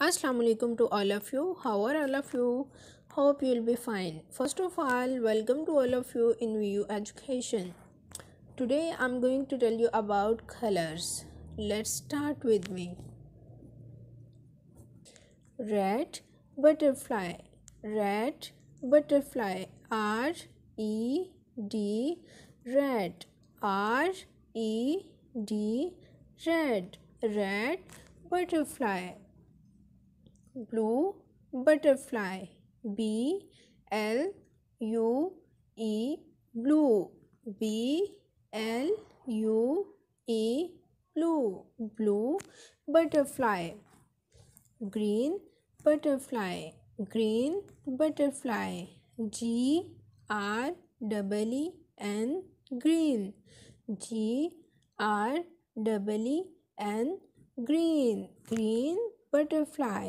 assalamu alaikum to all of you how are all of you hope you'll be fine first of all welcome to all of you in View education today i'm going to tell you about colors let's start with me red butterfly red butterfly r e d red r e d red red butterfly blue butterfly B L U E blue B L U E blue blue butterfly green butterfly green butterfly g r w -E n green g r w -E n green green butterfly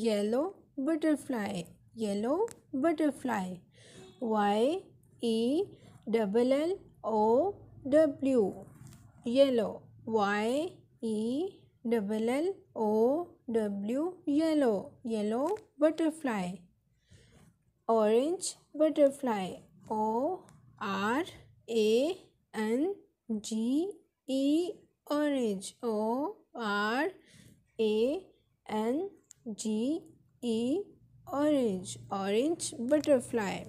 yellow butterfly yellow butterfly Y E double L O W yellow Y E double L O W yellow yellow butterfly orange butterfly O R A N G E orange O R A N G E orange orange butterfly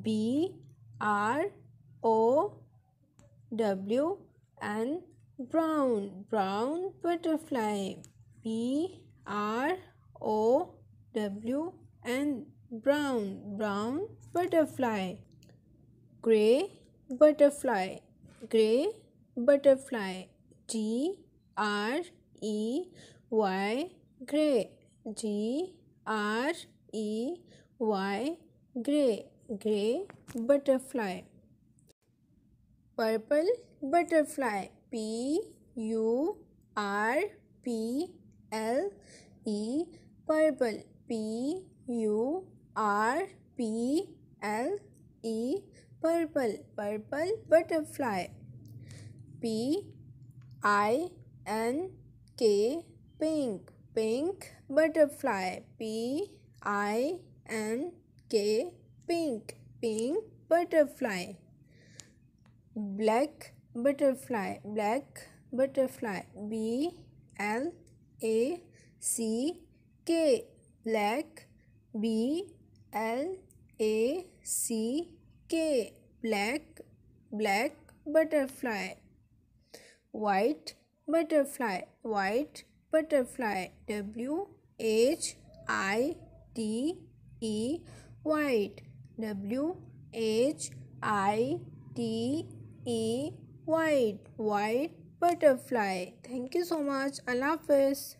B R O W and brown brown butterfly B R O W and brown brown butterfly gray butterfly gray butterfly G R E Y grey G R E Y grey grey butterfly purple butterfly P U R P L E purple P U R P L E purple purple butterfly P I N K pink pink butterfly p i n k pink pink butterfly black butterfly black butterfly b l a c k black b l a c k black black butterfly white butterfly white butterfly W H I T E white W H I T E white white butterfly thank you so much allah hafiz